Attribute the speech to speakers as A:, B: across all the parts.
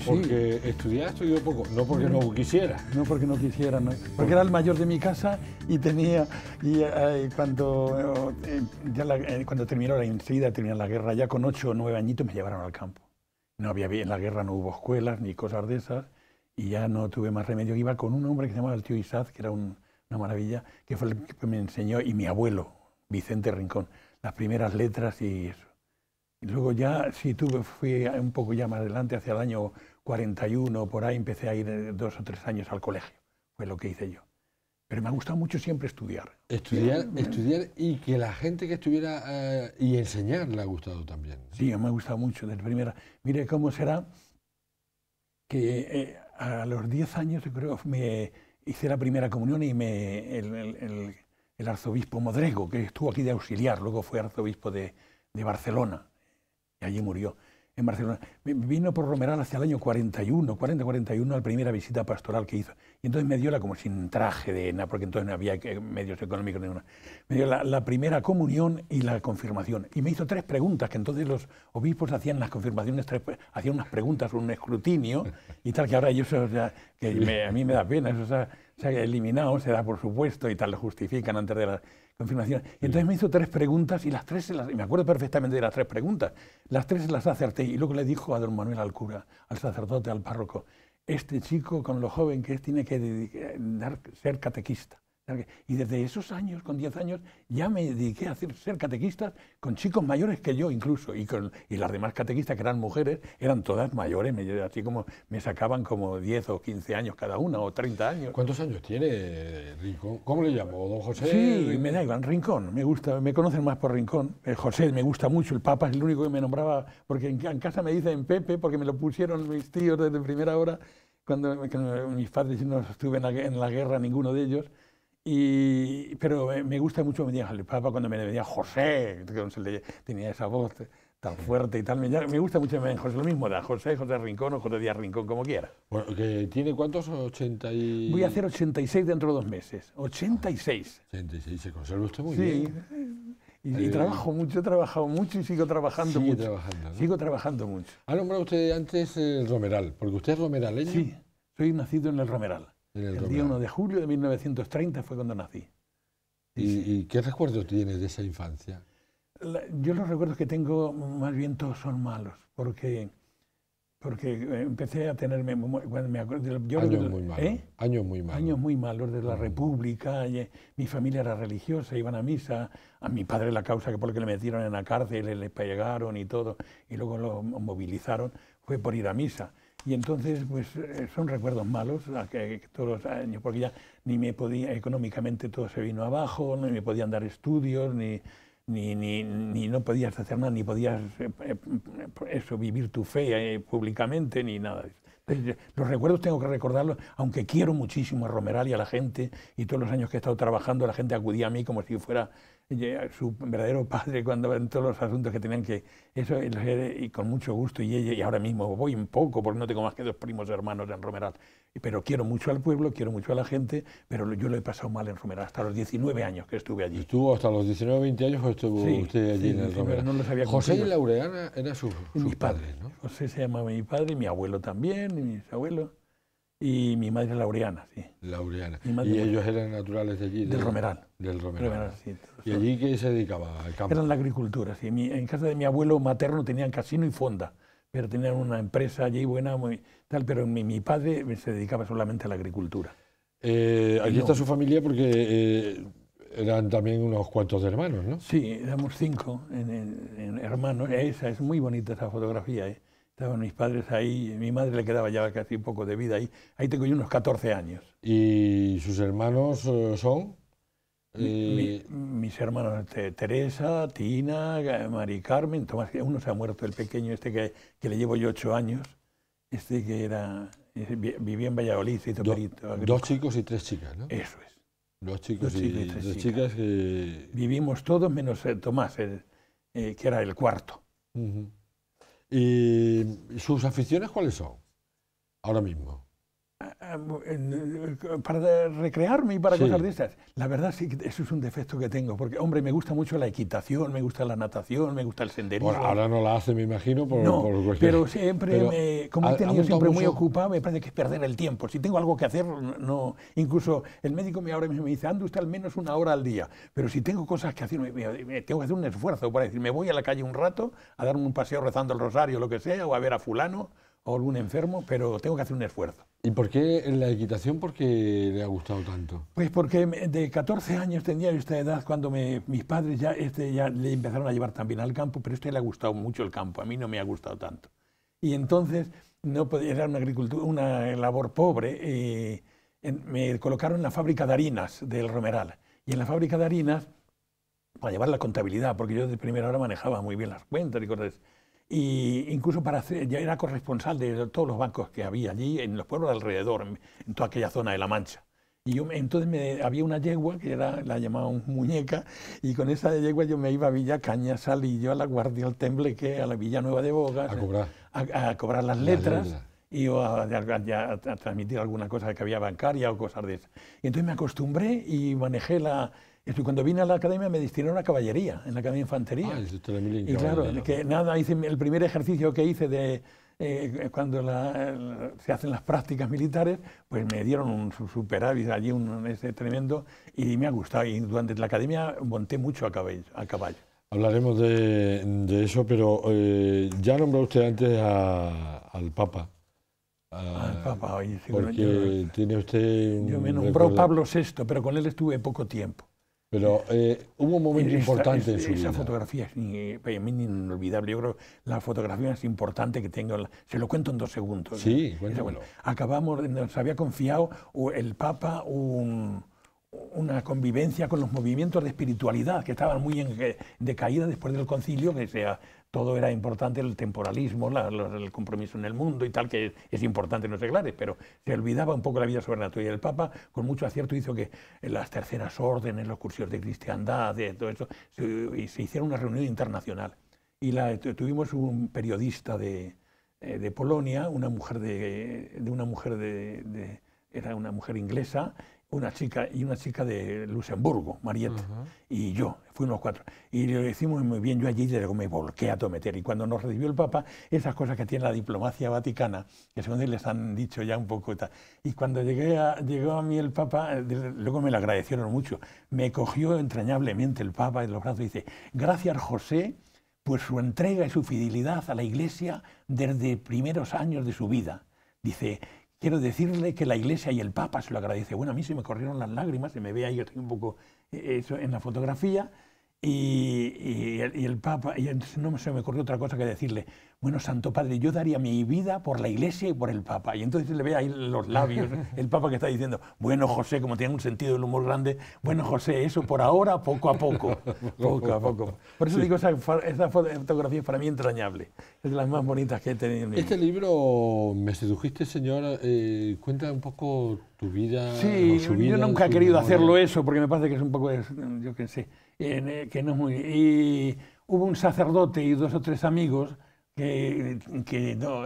A: Sí,
B: porque poco, no porque no, quisiera.
A: No porque no quisiera, no. porque era el mayor de mi casa y tenía, y eh, cuando, eh, eh, cuando terminó la enseguida, terminó la guerra, ya con ocho o nueve añitos me llevaron al campo. No había, en la guerra no hubo escuelas ni cosas de esas, y ya no tuve más remedio. Iba con un hombre que se llamaba el tío Isaac, que era una maravilla, que fue el que me enseñó, y mi abuelo, Vicente Rincón, las primeras letras y eso. Luego ya, si tuve, fui un poco ya más adelante, hacia el año 41, por ahí empecé a ir eh, dos o tres años al colegio, fue lo que hice yo. Pero me ha gustado mucho siempre estudiar. Estudiar, estudiar y que la gente que estuviera eh, y enseñar le ha gustado también. Sí, me ha gustado mucho desde primera. Mire cómo será que eh, a los 10 años creo me hice la primera comunión y me el, arzobispo Modrego, que estuvo aquí de auxiliar, luego fue arzobispo de Barcelona, allí murió, en Barcelona. Vino por Romeral hacia el año 41, 40-41, la primera visita pastoral que hizo. Y entonces me dio la, como sin traje de nada, porque entonces no había eh, medios económicos ninguna Me dio la, primera comunión y la confirmación. Y me hizo tres preguntas, que entonces los obispos hacían las confirmaciones, hacían unas preguntas, un escrutinio y tal, que ahora yo, que a mí me da pena, eso se ha eliminado, se da por supuesto y tal, lo justifican antes de la... Y entonces me hizo tres preguntas y las tres, las, y me acuerdo perfectamente de las tres preguntas, las tres las acerté y luego le dijo a don Manuel al cura, al sacerdote, al párroco, este chico con lo joven que es tiene que ser catequista. Y desde esos años, con 10 años, ya me dediqué a ser catequistas con chicos mayores que yo incluso. Y, con, las demás catequistas, que eran mujeres, eran todas mayores. así como me sacaban como 10 o 15 años cada una, o 30 años. ¿Cuántos años tiene
B: Rincón? ¿Cómo le llamo? ¿Don José? Sí, me
A: da igual, Rincón. Me, gusta, me conocen más por Rincón. Eh, José me gusta mucho, el Papa es el único que me nombraba, porque en, casa me dicen Pepe, porque me lo pusieron mis tíos desde primera hora. Cuando, mis padres no estuve en la guerra, ninguno de ellos. Y, pero me gusta mucho, me el Papa cuando me venía José, que tenía esa voz tan fuerte y tal. Me, gusta mucho me José, lo mismo da José, José Rincón o
B: José Díaz Rincón, como quiera. Bueno, que tiene cuántos, 80 y... Voy a hacer
A: 86 dentro de dos meses, 86.
B: 86, se conserva usted muy
A: bien.
B: Y, eh, trabajo
A: mucho, he trabajado mucho y sigo trabajando mucho. Sigo trabajando mucho.
B: Ha nombrado usted antes el Romeral, porque usted es romeraleño. Sí, soy nacido en el Romeral. El día 1 de julio de 1930 fue cuando nací. ¿Y, qué recuerdos tienes de esa infancia?
A: yo los recuerdos que tengo, más bien todos son malos, porque, porque eh, empecé a tenerme... años, muy malos, años muy malos. Años de la República. Eh, mi familia era religiosa, iban a misa. A mi padre la causa que porque le metieron en la cárcel, le pegaron y todo, y luego lo movilizaron, fue por ir a misa. Y entonces, pues eh, son recuerdos malos, todos los años, porque ya ni me podía, económicamente todo se vino abajo, ni me podían dar estudios, ni, ni, ni, ni no podías hacer nada, ni podías eh, eh, eso, vivir tu fe públicamente, ni nada los recuerdos tengo que recordarlos, aunque quiero muchísimo a Romeral y a la gente, y todos los años que he estado trabajando, la gente acudía a mí como si fuera su verdadero padre cuando en todos los asuntos que tenían que... Eso, y con mucho gusto, y ella, y ahora mismo voy un poco, porque no tengo
B: más que dos primos
A: hermanos en Romeral, pero quiero mucho al pueblo, quiero mucho a la gente, pero yo lo he pasado mal en Romeral, hasta los 19 años que
B: estuve allí. ¿Estuvo hasta los 19 20 años que estuvo usted allí en No los José y
A: Laureana eran sus, padres, ¿no? José se llamaba mi padre, mi abuelo
B: también, y mis abuelos y mi madre Laureana, sí. Laureana. ¿Y ellos eran naturales de allí? Del, Romeral. Del sí.
A: ¿Y allí qué se
B: dedicaba al Era la
A: agricultura, En casa de mi abuelo materno tenían casino y fonda, pero tenían una empresa allí buena, tal, pero mi, padre se dedicaba solamente a la agricultura.
B: Eh, aquí está su familia porque eh, eran también unos cuantos hermanos, ¿no? Sí, éramos cinco
A: hermanos. Esa es muy bonita esa fotografía. ¿eh? Estaban mis padres ahí, mi madre le quedaba ya casi un poco de vida ahí. Ahí tengo yo unos 14 años.
B: ¿Y sus hermanos eh, son?
A: Eh, mis hermanos este, Teresa, Tina, Mari Carmen, Tomás, uno se ha muerto, el pequeño este que, le llevo yo ocho años, este que era vivía en Valladolid, y Dos
B: chicos y tres chicas, ¿no? Eso es.
A: Dos chicos, y, tres, chicas. Vivimos todos menos eh, Tomás, eh,
B: que era el cuarto. ¿Y sus aficiones cuáles son ahora mismo?
A: Eh, para recrearme y para cosas de esas La verdad sí que eso es un defecto que tengo, porque hombre, me gusta mucho la equitación, me gusta la natación,
B: me gusta el senderismo. ahora no la hace, me imagino, por, no, Pero siempre, como he tenido siempre muy
A: ocupado, me parece que es perder el tiempo. Si tengo algo que hacer, no. Incluso el médico me ahora me dice, anda usted al menos una hora al día. Pero si tengo cosas que hacer, tengo que hacer un esfuerzo para decir, me voy a la calle un rato a darme un paseo rezando el rosario, lo que sea, o a ver a fulano o algún enfermo,
B: pero tengo que hacer un esfuerzo. ¿Y por qué la equitación porque le ha gustado tanto? Pues
A: porque de 14 años tenía esta edad cuando mis padres este, ya, le empezaron a llevar también al campo, pero a este le ha gustado mucho el campo, a mí no me ha gustado tanto. Y entonces no podía, era una agricultura, una labor pobre. Eh, me colocaron en la fábrica de harinas del Romeral. Y en la fábrica de harinas, para llevar la contabilidad, porque yo de primera hora manejaba muy bien las cuentas y y incluso para hacer, ya era corresponsal de todos los bancos que había allí, en los pueblos alrededor, en, toda aquella zona de La Mancha. Y yo, entonces me, había una yegua, que era, la llamaban muñeca, y con esa yegua yo me iba a Villa Cañasal y yo a la Guardia del Tembleque, a la Villa Nueva de Bogas, a cobrar, a, cobrar las, letras. y a, a, transmitir alguna cosa que había bancaria o cosas de esas. Y entonces me acostumbré y manejé la, y cuando vine a la academia me destinaron a caballería, en la academia de infantería. Ah,
B: y claro,
A: nada, el primer ejercicio que hice de eh, cuando se hacen las prácticas militares, pues me dieron un superávit allí, un, tremendo, y me ha gustado. Y durante la academia monté mucho a caballo.
B: Hablaremos de, eso, pero eh, ya nombró usted antes al Papa. al Papa, oye, yo, tiene usted Yo me nombró Pablo VI, pero con
A: él estuve poco tiempo.
B: Pero eh, hubo un momento importante en su vida. Esa
A: fotografía es eh, inolvidable. Yo creo que la fotografía es importante que tengo. Se lo cuento en dos segundos. Sí, bueno. Acabamos, nos había confiado el Papa una convivencia con los movimientos de espiritualidad que estaban muy en eh, decaída después del concilio que se todo era importante, el temporalismo, el compromiso en el mundo y tal, que es, importante no los reglares, pero se olvidaba un poco la vida sobrenatural. Y el Papa, con mucho acierto, hizo que en las terceras órdenes, los cursos de cristiandad, de todo eso, se, hiciera una reunión internacional. Y la, tuvimos un periodista de, eh, Polonia, una mujer de, una mujer de, de, era una mujer inglesa, una chica y una chica de Luxemburgo, Mariette y yo, fuimos cuatro. Y lo decimos muy bien, yo allí desde me volqué a tometer. Y cuando nos recibió el Papa, esas cosas que tiene la diplomacia vaticana, que según les han dicho ya un poco y cuando llegué a, llegó a mí el Papa, eh, luego me lo agradecieron mucho, me cogió entrañablemente el Papa en los brazos y dice, gracias José, por su entrega y su fidelidad a la Iglesia desde primeros años de su vida. Dice, Quiero decirle que la Iglesia y el Papa se lo agradece. Bueno, a mí se me corrieron las lágrimas, se me ve ahí un poco eh, eso en la fotografía. Y, el, Papa, y entonces no se me ocurrió otra cosa que decirle, bueno, Santo Padre, yo daría mi vida por la Iglesia y por el Papa. Y entonces le ve ahí los labios, el Papa que está diciendo, bueno, José, como tiene un sentido del humor grande, bueno, José, eso por ahora, poco a poco, poco a poco. Por eso digo, esa, fotografía es para mí entrañable, es de las más bonitas que he tenido. este
B: libro, Me sedujiste, señor, eh, cuenta un poco tu vida. Sí, yo nunca he querido hacerlo
A: eso, porque me parece que es un poco, yo qué sé eh, que no Y hubo un sacerdote y dos o tres amigos que,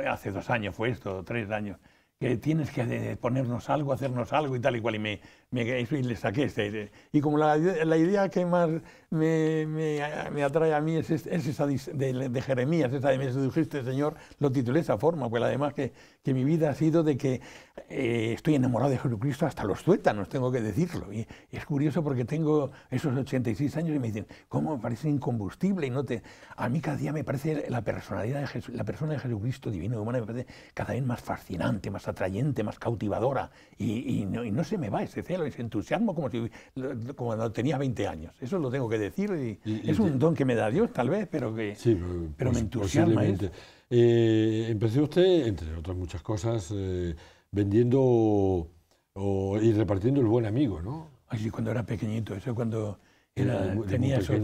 A: hace dos años fue esto, tres años, que tienes que ponernos algo, hacernos algo y tal y cual. Y me, me, y le saqué este. este. Y como la, la idea que más me, me, me, atrae a mí es, es esa de, de, Jeremías, esa de me sedujiste, Señor, lo titulé esa forma, pues además que, que mi vida ha sido de que eh, estoy enamorado de Jesucristo hasta los tuétanos, tengo que decirlo. Y, es curioso porque tengo esos 86 años y me dicen, ¿cómo me parece incombustible? Y no te... A mí cada día me parece la personalidad de la persona de Jesucristo divino y humana cada vez más fascinante, más atrayente, más cautivadora. Y, y, no, y no se me va ese entusiasmo como, si, como cuando tenía 20 años. Eso lo tengo que decir. Y, es un don que me da Dios, tal vez, pero que
B: pues, pero, me entusiasma. Eh, empecé usted, entre otras muchas cosas, eh, vendiendo o, y repartiendo el buen amigo, ¿no?
A: cuando era pequeñito, eso cuando tenía esos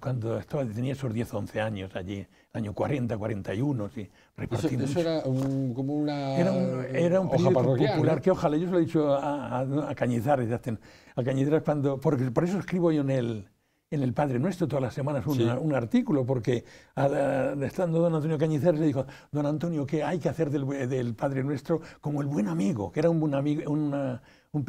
A: cuando estaba, tenía esos 10, 11 años allí año 40, 41, sí, Eso, era
B: un, como una era un, era un popular, que
A: ojalá, yo se lo he dicho a, Cañizares, a Cañizares cuando, porque por eso escribo yo en el, en el Padre Nuestro todas las semanas un, artículo, porque estando don Antonio Cañizares le dijo, don Antonio, ¿qué hay que hacer del, del, Padre Nuestro como el buen amigo? Que era un buen amigo, una, un,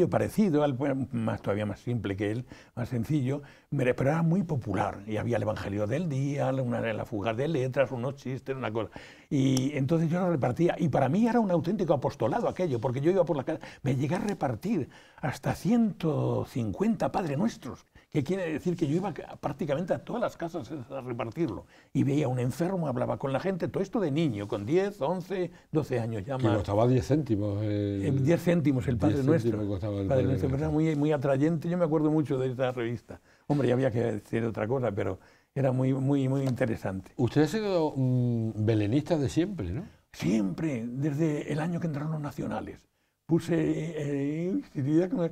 A: un parecido, más, todavía más simple que él, más sencillo, pero era muy popular. Y había el Evangelio del Día, una, la fuga de letras, unos chistes, una cosa. Y entonces yo lo repartía. Y para mí era un auténtico apostolado aquello, porque yo iba por la calle. Me llegué a repartir hasta 150 Padre Nuestros, que quiere decir que yo iba prácticamente a todas las casas a repartirlo. Y veía a un enfermo, hablaba con la gente, todo esto de niño, con 10, 11, 12 años ya más. Que
B: costaba 10 céntimos. El... 10 céntimos el Padre Nuestro. El padre Nuestro,
A: era muy, muy atrayente. Yo me acuerdo mucho de esa revista. Hombre, ya había que decir otra cosa, pero era
B: muy, muy, muy interesante. Usted ha sido um, de siempre, ¿no?
A: Siempre, desde el año que entraron los nacionales. Puse, eh, eh,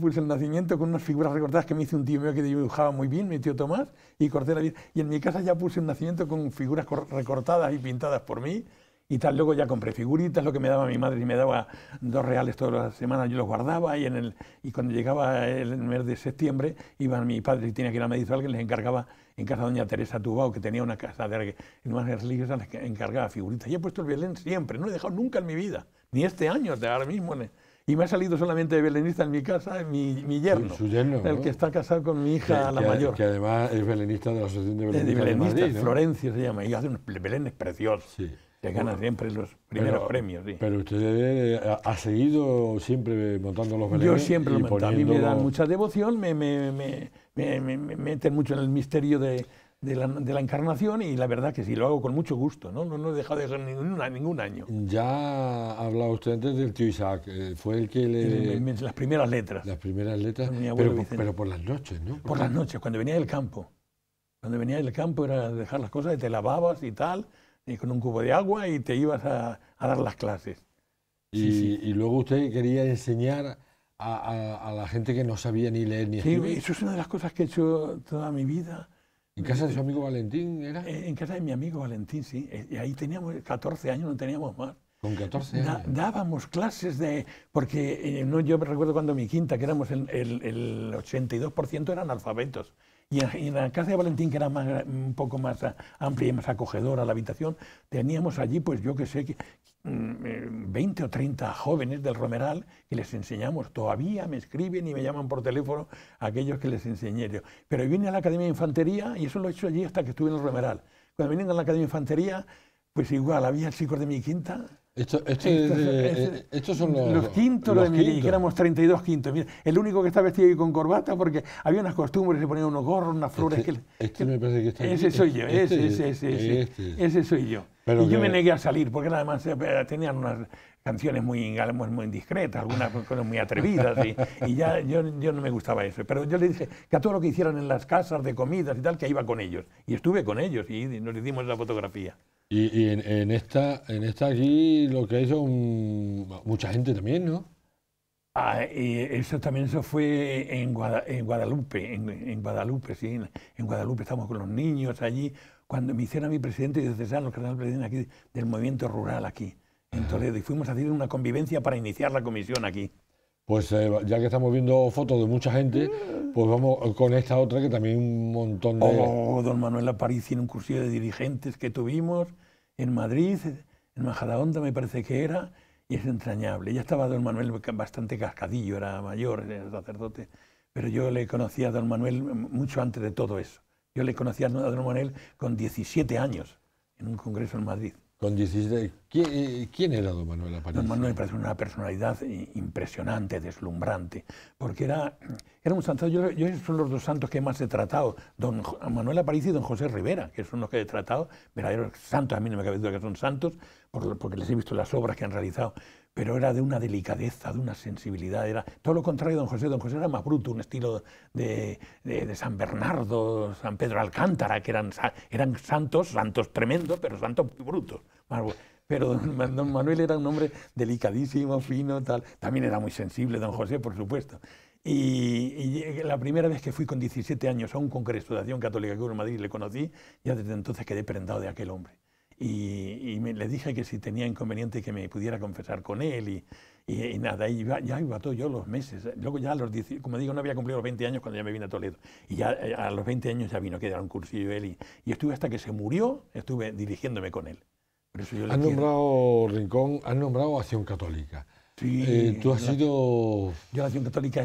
A: puse el nacimiento con unas figuras recortadas que me hizo un tío mío que dibujaba muy bien, mi tío Tomás, y corté la vida. Y en mi casa ya puse un nacimiento con figuras recortadas y pintadas por mí, y tal. Luego ya compré figuritas, lo que me daba mi madre, y me daba dos reales todas las semanas, yo los guardaba y, en el, y cuando llegaba el mes de septiembre, iba mi padre y tenía que ir a o que les encargaba en casa de doña Teresa Tubao, que tenía una casa de hermanas religiosas, les encargaba figuritas. Y he puesto el Belén siempre, no he dejado nunca en mi vida, ni este año, de ahora mismo. Y me ha salido solamente de en mi casa mi, mi
B: yerno, el que está casado con mi hija, la mayor. Que además es belenista de la Asociación de Belenistas. De
A: de se llama, y hace unos belenes preciosos.
B: Sí que gana siempre los primeros premios. Sí. Pero usted eh, ha seguido siempre montando los belenes. Yo siempre A mí me da mucha
A: devoción, me, me, meten mucho en el misterio de, la, encarnación y la verdad que sí, lo hago con mucho gusto.
B: No, no, he dejado de hacer ningún, ningún año. Ya ha hablado usted antes del tío Isaac. Eh, fue el que le... Las primeras letras. Las primeras letras. Pero, pero, por las noches, ¿no? Por las noches, cuando venía del campo. Cuando venía del
A: campo era dejar las cosas y te lavabas y tal y con un cubo de agua y te ibas a, a dar
B: las clases. Y, luego usted quería enseñar a, a, la gente que no sabía ni leer ni escribir. Sí, eso
A: es una de las cosas que he hecho toda mi vida. ¿En casa de su amigo Valentín era? Eh, en casa de mi amigo Valentín, sí. Eh, y ahí teníamos 14 años, no teníamos más. Con 14 años. dábamos clases de... Porque eh, no, yo me recuerdo cuando mi quinta, que éramos el, el, el 82% eran alfabetos. Y en la casa de Valentín, que era un poco más amplia y más acogedora la habitación, teníamos allí, pues yo que sé, 20 mm, eh, o 30 jóvenes del Romeral que les enseñamos. Todavía me escriben y me llaman por teléfono aquellos que les enseñé. Pero vine a la Academia de Infantería y eso lo he hecho allí hasta que estuve en el Romeral. Cuando vine a la Academia de Infantería, pues igual, había chicos de mi quinta
B: eh, estos, son los, los quintos los de que éramos
A: 32 quintos. el único que está vestido con corbata porque había unas costumbres, se poner unos gorros, unas flores.
B: Ese soy yo, ese,
A: soy yo. y yo me negué a salir porque nada más eh, tenían unas, canciones muy, muy indiscretas, algunas muy atrevidas, y, ya yo, yo, no me gustaba eso. Pero yo le dije que a todo lo que hicieran en las casas de comidas y tal, que iba con ellos. Y estuve con ellos y nos hicimos la fotografía.
B: Y, en, esta, en esta aquí lo que hizo mucha gente también, ¿no? Ah, eso también eso
A: fue en, Guadalupe, en, Guadalupe, sí, en, Guadalupe estamos con los niños allí. Cuando me hicieron a mi presidente y que los el presidente aquí, del movimiento rural aquí, en Toledo y fuimos a hacer una convivencia para iniciar la comisión aquí.
B: Pues eh, ya que estamos viendo fotos de mucha gente, pues vamos con esta otra que también un montón de... Oh, don Manuel
A: París en un cursillo de dirigentes que tuvimos en Madrid, en Majadahonda me parece que era, y es entrañable. Ya estaba don Manuel bastante cascadillo, era mayor, era sacerdote, pero yo le conocía a don Manuel mucho antes de todo eso. Yo le conocía a don Manuel con 17 años en un congreso en Madrid. ¿quién, era don Manuel Aparicio? Don Manuel parece una personalidad impresionante, deslumbrante, porque era, era un santo, yo, yo, son los dos santos que más he tratado, don Manuel Aparicio y don José Rivera, que son los que he tratado, verdaderos santos, a mí no me cabe duda que son santos, porque les he visto las obras que han realizado, pero era de una delicadeza, de una sensibilidad, era todo lo contrario de don José, don José era más bruto, un estilo de, San Bernardo, San Pedro Alcántara, que eran, santos, santos tremendos, pero santos brutos. Pero don Manuel era un hombre delicadísimo, fino, tal. También era muy sensible, don José, por supuesto. Y, la primera vez que fui con 17 años a un congreso de acción católica que hubo en Madrid le conocí, ya desde entonces quedé prendado de aquel hombre y, le dije que si tenía inconveniente que me pudiera confesar con él y, nada, y iba, ya iba todo yo los meses. Eh, luego ya a los 10, como digo, no había cumplido los 20 años cuando ya me vine a Toledo. Y ya eh, a los 20 años ya vino, que era un cursillo él y, estuve hasta que se murió, estuve dirigiéndome con él. han
B: nombrado Rincón, han nombrado Acción Católica. Eh, tú has sido... Yo
A: la Acción Católica,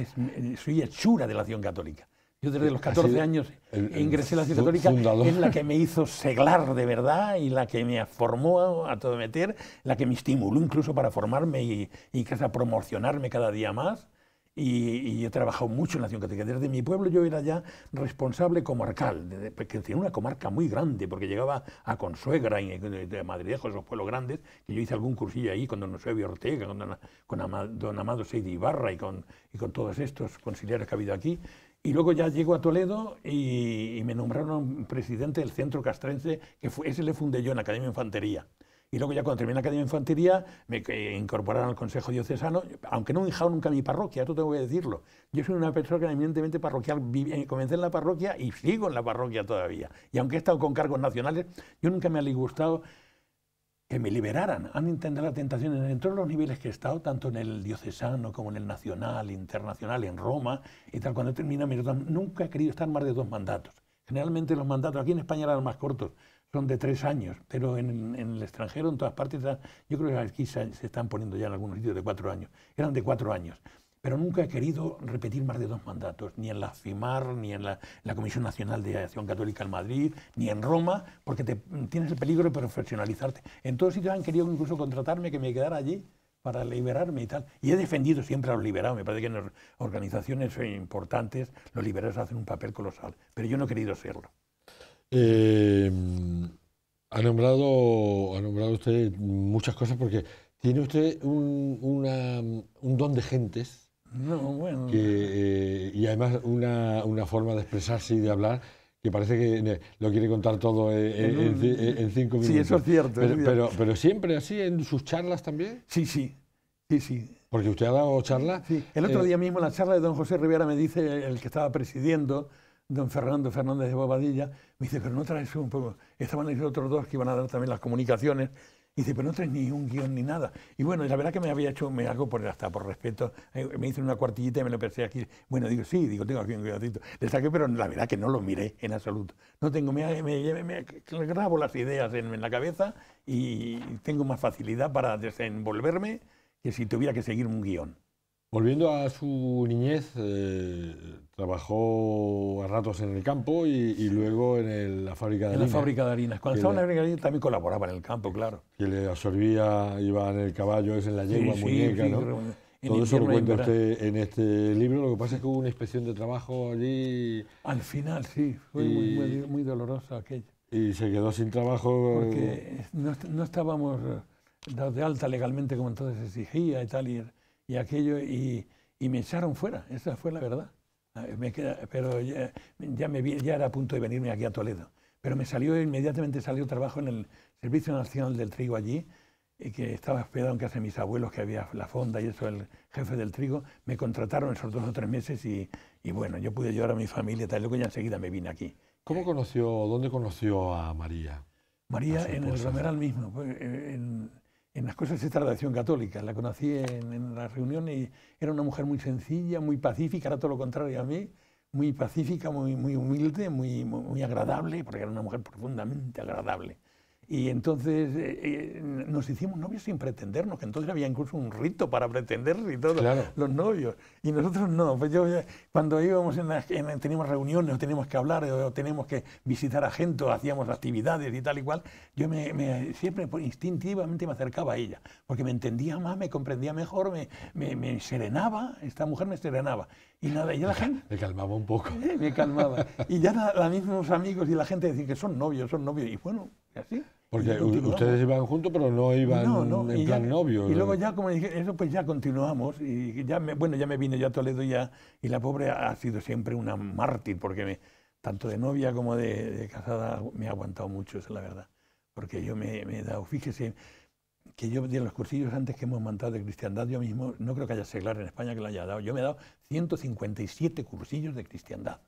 A: soy hechura de la Acción Católica. Yo desde eh, los 14 años ingresé a la Ciencia Católica, es la que me hizo seglar de verdad y la que me formó a todo meter, la que me estimuló incluso para formarme y, y a promocionarme cada día más. Y, he trabajado mucho en la Acción Católica. Desde mi pueblo yo era ya responsable comarcal, de, tenía una comarca muy grande, porque llegaba a Consuegra, y de esos pueblos grandes, que yo hice algún cursillo ahí con don Eusebio Ortega, con don, Amado, don Ibarra y con, y con todos estos conciliares que ha habido aquí. Y luego ya llego a Toledo y, me nombraron presidente del centro castrense, que fue, ese le fundé yo en la Academia de Infantería. Y luego ya cuando terminé la Academia de Infantería me eh, incorporaron al Consejo Diocesano, aunque no he dejado nunca mi parroquia, esto tengo que decirlo. Yo soy una persona que eminentemente parroquial, eh, comencé en la parroquia y sigo en la parroquia todavía. Y aunque he estado con cargos nacionales, yo nunca me ha gustado que me liberaran. Han intentado la tentación en todos los niveles que he estado, tanto en el diocesano como en el nacional, internacional, en Roma y tal. Cuando termina mi nunca he querido estar más de dos mandatos. Generalmente los mandatos aquí en España eran más cortos, son de tres años, pero en, el extranjero, en todas partes, yo creo que aquí se, se están poniendo ya en algunos sitios de cuatro años. Eran de cuatro años pero nunca he querido repetir más de dos mandatos, ni en la FIMAR, ni en la, Comisión Nacional de Acción Católica en Madrid, ni en Roma, porque te, tienes el peligro de profesionalizarte. En todos sitios han querido incluso contratarme, que me quedara allí para liberarme y tal. Y he defendido siempre a los liberados. Me parece que en organizaciones importantes los liberados hacen un papel colosal, pero yo no he querido serlo.
B: Eh, ha, nombrado, ha nombrado usted muchas cosas porque tiene usted un, un don de gentes
A: no, bueno.
B: Eh, y además una, forma de expresarse y de hablar que parece que lo quiere contar todo eh, en, cinco minutos. Sí, eso es cierto. Pero, pero, siempre así, en sus charlas también. Sí, sí, sí, sí. Porque usted ha dado charlas. el otro eh, día mismo la charla de don José
A: Rivera me dice, el que estaba presidiendo, don Fernando Fernández de Bobadilla, me dice, pero no traes un poco. Estaban ahí otros dos que iban a dar también las comunicaciones y dice, pero no traes ni un guión ni nada. Y bueno, la verdad que me había hecho me hago por, hasta por respeto. Eh, me hice una cuartillita y me lo pensé aquí. Bueno, digo, sí, digo, tengo aquí un guioncito. Le saqué, pero la verdad que no lo miré en absoluto. No tengo, me, me, grabo las ideas en, en, la cabeza y tengo más facilidad para desenvolverme que si tuviera que seguir un guión.
B: Volviendo a su niñez, eh, trabajó a ratos en el campo y, luego en la fábrica de en la fábrica de harinas. Cuando estaba en la fábrica de harinas también colaboraba en el campo, claro. Que le absorbía, iba en el caballo, es en la yegua, muñeca, ¿no? todo eso lo cuenta usted en este libro. Lo que pasa es que hubo una inspección de trabajo allí. Al final, sí, fue muy, muy, doloroso aquello. Y se quedó sin trabajo. Porque
A: no, estábamos eh, dados de alta legalmente como entonces exigía y tal y aquello, y, me echaron fuera, esa fue la verdad. Ah, me pero ya, me vi, ya era a punto de venirme aquí a Toledo. Pero me salió, inmediatamente salió trabajo en el Servicio Nacional del Trigo allí, y eh, que estaba esperando que hace mis abuelos, que había la fonda y eso, el jefe del trigo. Me contrataron esos dos o tres meses y, bueno, yo pude llevar a mi familia y tal, luego ya enseguida me vine aquí. ¿Cómo conoció, dónde conoció
B: a María?
A: María en el Romeral mismo, eh, en, en las cosas esta tradición católica. La conocí en, las reuniones, era una mujer muy sencilla, muy pacífica, era todo lo contrario a mí, muy pacífica, muy, muy humilde, muy, muy agradable, porque era una mujer profundamente agradable. Y entonces eh, eh, nos hicimos novios sin pretendernos, que entonces había incluso un rito para pretenderse y todo, los novios. Y nosotros no, pues yo eh, cuando íbamos, en, teníamos reuniones, o teníamos que hablar, o teníamos que visitar a gente, o hacíamos actividades y tal y cual, yo me, siempre instintivamente me acercaba a ella, porque me entendía más, me comprendía mejor, me, me, serenaba, esta mujer me serenaba. Y nada, y la gente... Me calmaba un poco. me calmaba. y ya los mismos amigos y la gente decían que son novios, son novios. Y bueno, así.
B: Porque ustedes iban juntos, pero no iban en plan novio. Y luego
A: ya, como dije, eso pues ya continuamos. Y ya bueno, ya me vine ya a Toledo ya. Y la pobre ha sido siempre una mártir, porque me, tanto de novia como de, casada me ha aguantado mucho, esa es la verdad. Porque yo me, he dado, fíjese, que yo de los cursillos antes que hemos mandado de cristiandad, yo mismo no creo que haya seglar en España que lo haya dado. Yo me he dado 157 cursillos de cristiandad.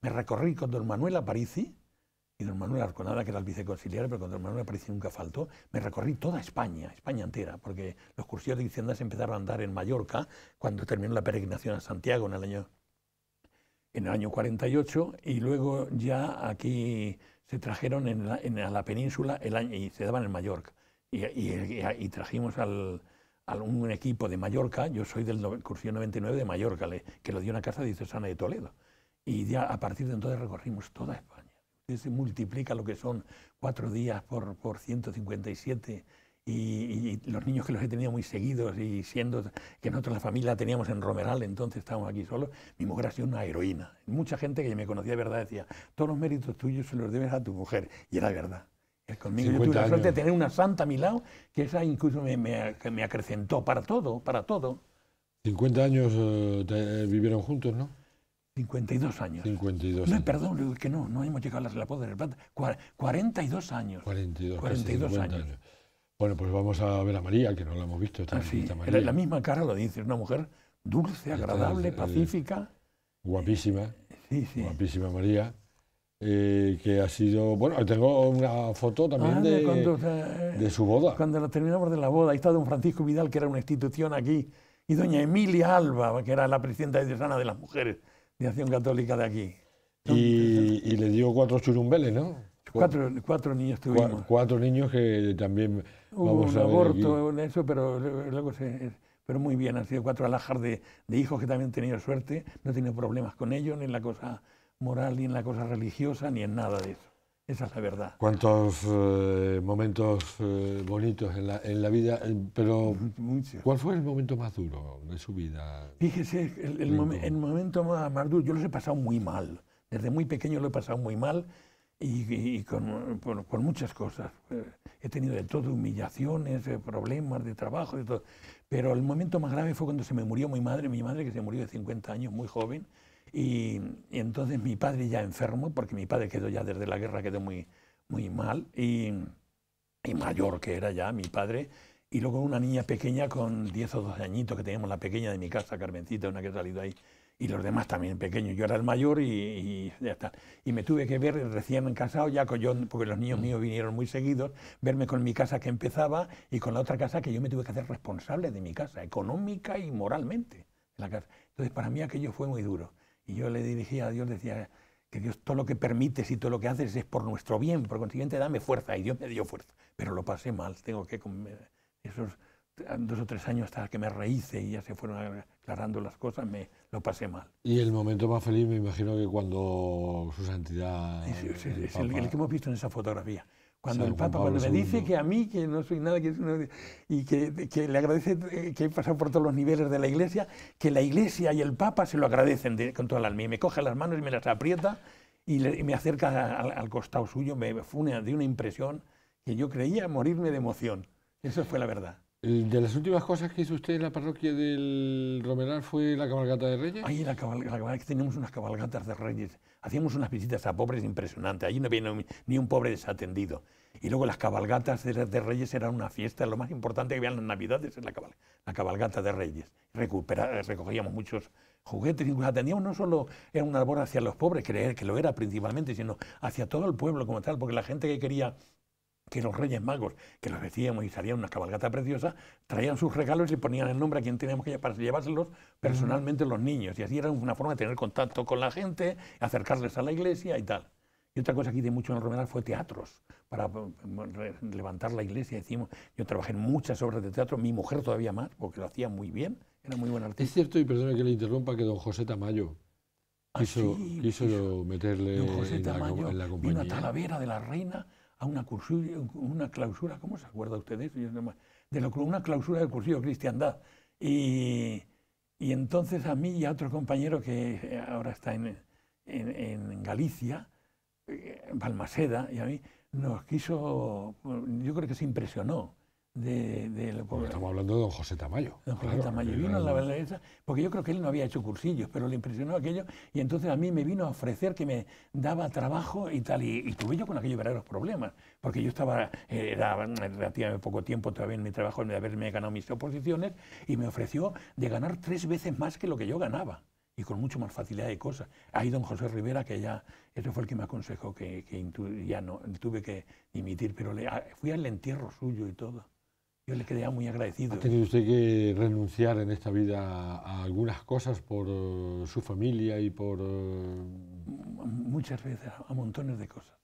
A: Me recorrí con don Manuel Aparici, y don Manuel Arconada, que era el viceconsiliario, pero cuando don Manuel apareció nunca faltó, me recorrí toda España, España entera, porque los cursillos de Hacienda se empezaron a andar en Mallorca cuando terminó la peregrinación a Santiago en el año, en el año 48, y luego ya aquí se trajeron en la, la península el año, y se daban en Mallorca. Y, y, trajimos al, a un equipo de Mallorca, yo soy del cursillo 99 de Mallorca, que lo dio una casa de Diocesana de Toledo. Y ya a partir de entonces recorrimos toda España se multiplica lo que son cuatro días por, 157 y, los niños que los he tenido muy seguidos y siendo que nosotros la familia teníamos en Romeral, entonces estábamos aquí solos, mi mujer ha sido una heroína. Mucha gente que me conocía de verdad decía, todos los méritos tuyos se los debes a tu mujer,
B: y era verdad. Conmigo yo tuve la suerte de tener
A: una santa a mi lado, que esa incluso me, me, acrecentó para todo, para todo.
B: 50 años eh, eh, vivieron juntos, ¿no? 52 años. 52 no, Perdón,
A: que no, no hemos llegado a la poda de 42 años. 42, años.
B: Bueno, pues vamos a ver a María, que no la hemos visto. Ah, la
A: misma cara lo dice, una mujer dulce,
B: agradable, pacífica. guapísima. Guapísima María. Eh, que ha sido. Bueno, tengo una foto también eh, de, su boda. Cuando la terminamos de la boda, ahí está don
A: Francisco Vidal, que era una institución aquí, y doña Emilia Alba, que era la presidenta de sana de las Mujeres de Acción Católica de aquí.
B: Y, le dio cuatro churumbeles, ¿no? Cuatro, niños tuvimos. cuatro niños que también... Hubo un aborto,
A: eso, pero luego se, pero muy bien, han sido cuatro alhajas de, hijos que también han tenido suerte, no he tenido problemas con ellos, ni en la cosa moral, ni en la cosa religiosa, ni en nada de eso. Esa es la verdad.
B: Cuántos eh, momentos eh, bonitos en la, en la vida, eh, pero ¿cuál fue el momento más duro de su vida?
A: Fíjese, el, momento más, duro, yo lo he pasado muy mal. Desde muy pequeño lo he pasado muy mal y, con, muchas cosas. He tenido de todo, humillaciones, problemas de trabajo, de todo. Pero el momento más grave fue cuando se me murió mi madre, mi madre que se murió de 50 años, muy joven, y, entonces mi padre ya enfermo, porque mi padre quedó ya desde la guerra, quedó muy, muy mal, y, y mayor que era ya mi padre, y luego una niña pequeña con 10 o 12 añitos, que teníamos la pequeña de mi casa, Carmencita, una que ha salido ahí, y los demás también pequeños. Yo era el mayor y, y ya está. Y me tuve que ver recién casado, ya con yo, porque los niños mm. míos vinieron muy seguidos, verme con mi casa que empezaba y con la otra casa que yo me tuve que hacer responsable de mi casa, económica y moralmente. la casa. Entonces, para mí aquello fue muy duro. Y yo le dirigía a Dios, decía que Dios todo lo que permites y todo lo que haces es por nuestro bien, por consiguiente dame fuerza. Y Dios me dio fuerza, pero lo pasé mal, tengo que... Esos dos o tres años hasta que me rehice y ya se fueron aclarando las cosas, me lo pasé mal.
B: Y el momento más feliz me imagino que cuando su santidad... Es, sí sí el, que hemos visto en esa fotografía. Cuando el Papa cuando me dice
A: que a mí, que no soy nada, que y que, le agradece eh, que he pasado por todos los niveles de la Iglesia, que la Iglesia y el Papa se lo agradecen con toda la alma. Y me coge las manos y me las aprieta y, me acerca al, costado suyo. Me fue de una impresión que yo creía morirme de emoción. Eso fue la verdad. De las últimas cosas que hizo usted en la parroquia del Romeral fue la cabalgata de Reyes. Ahí la cabalgata, que teníamos unas cabalgatas de Reyes. Hacíamos unas visitas a pobres impresionantes. ahí no viene ni un pobre desatendido. Y luego las cabalgatas de, Reyes eran una fiesta. Lo más importante que había en las Navidades es la, cabal, la cabalgata de Reyes. recogíamos muchos juguetes, incluso atendíamos no solo era un labor hacia los pobres, creer que lo era principalmente, sino hacia todo el pueblo como tal, porque la gente que quería que los Reyes Magos, que los decíamos y salían una cabalgata preciosa, traían sus regalos y ponían el nombre a quien teníamos que para llevárselos personalmente los niños. Y así era una forma de tener contacto con la gente, acercarles a la iglesia y tal. Y otra cosa que hice mucho en el Romeral fue teatros, para eh, levantar la iglesia. Decimos, yo trabajé en muchas obras de teatro, mi mujer todavía más, porque lo hacía muy bien, era muy buena artista. Es cierto, y perdona que le interrumpa, que don José Tamayo
B: ah, quiso, meterle la, compañía. Vino Talavera de la
A: Reina a una, cursillo una clausura, ¿cómo se acuerda ustedes? de eso? De una clausura del cursillo Cristiandad. Y, entonces a mí y a otro compañero que eh, ahora está en, Galicia, en eh, Balmaseda, y a mí nos quiso, yo creo que se impresionó de, Estamos hablando de don José Tamayo. Don José Tamayo vino a la porque yo creo que él no había hecho cursillos, pero le impresionó aquello y entonces a mí me vino a ofrecer que me daba trabajo y tal, y, tuve yo con aquellos verdaderos problemas, porque yo estaba, era relativamente poco tiempo todavía en mi trabajo de haberme ganado mis oposiciones y me ofreció de ganar tres veces más que lo que yo ganaba y con mucho más facilidad de cosas. Ahí don José Rivera, que ya, ese fue el que me aconsejó que, ya no tuve que dimitir, pero le, fui al entierro suyo y todo yo le quedé muy agradecido. ¿Ha tenido
B: usted que renunciar en esta vida a algunas cosas por eh, su familia y por...? Eh?
A: Muchas veces, a montones de cosas.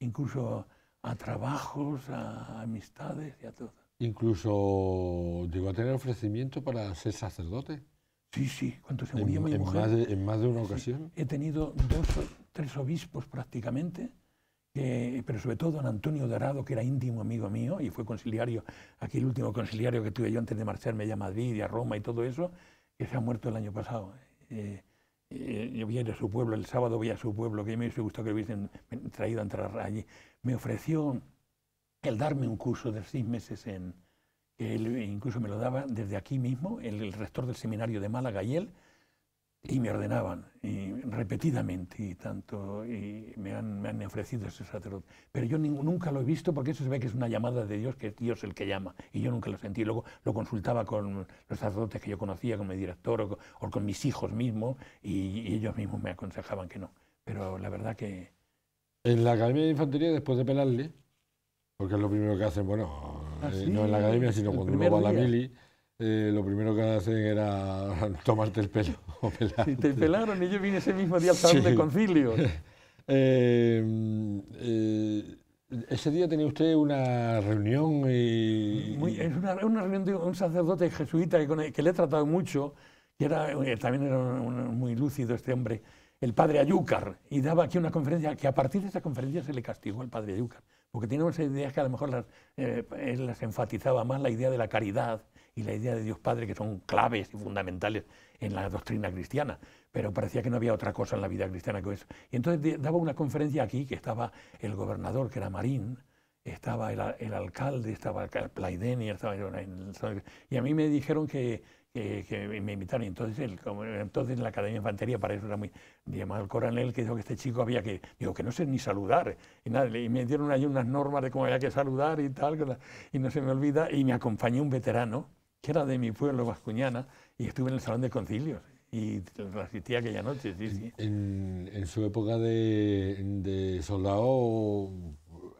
A: Incluso a trabajos, a amistades y a todo.
B: ¿Incluso llegó a tener ofrecimiento para ser sacerdote? Sí, sí, cuando se murió en, Más de, en más de una ocasión.
A: He tenido dos, tres obispos prácticamente eh, pero sobre todo don Antonio Dorado, que era íntimo amigo mío y fue conciliario, aquí el último conciliario que tuve yo antes de marcharme a Madrid y a Roma y todo eso, que se ha muerto el año pasado. Eh, eh, yo voy a ir a su pueblo, el sábado voy a su pueblo, que me hubiese gustado que lo hubiesen traído a entrar allí. Me ofreció el darme un curso de seis meses en... Él incluso me lo daba desde aquí mismo, el rector del seminario de Málaga y él, y me ordenaban y repetidamente, y tanto, y me han, me han ofrecido ese sacerdote. Pero yo nunca lo he visto porque eso se ve que es una llamada de Dios, que es Dios el que llama, y yo nunca lo sentí. Luego lo consultaba con los sacerdotes que yo conocía, con mi director o con, mis hijos mismos, y, ellos mismos me aconsejaban que no. Pero la verdad que...
B: En la Academia de Infantería, después de pelarle, porque es lo primero que hacen, bueno,
A: ah, eh, no en la Academia, sino cuando uno va a la mili
B: eh, lo primero que hacen era tomarte el pelo. O sí, te pelaron
A: y yo vine ese mismo día al salón de concilio.
B: Eh, eh, ese día tenía usted una reunión y...
A: es una, reunión de un sacerdote jesuita que, con que le he tratado mucho, que era, también era muy lúcido este hombre, el padre Ayúcar, y daba aquí una conferencia, que a partir de esa conferencia se le castigó al padre Ayúcar, porque tenía unas ideas que a lo mejor las, él las enfatizaba más, la idea de la caridad, y la idea de Dios Padre, que son claves y fundamentales en la doctrina cristiana, pero parecía que no había otra cosa en la vida cristiana que eso. Y entonces daba una conferencia aquí, que estaba el gobernador, que era Marín, estaba el, alcalde, estaba el Plaidenia, estaba y a mí me dijeron que, que, me invitaron. Entonces, en entonces la Academia de Infantería, para eso era muy... llamado el coronel que dijo que este chico había que... Digo, que no sé ni saludar. Y, nada, y me dieron ahí unas normas de cómo había que saludar y tal, y no se me olvida. Y me acompañó un veterano, que era de mi pueblo vascuñana, y estuve en el Salón de Concilios y asistí aquella noche.
B: En, su época de, soldado,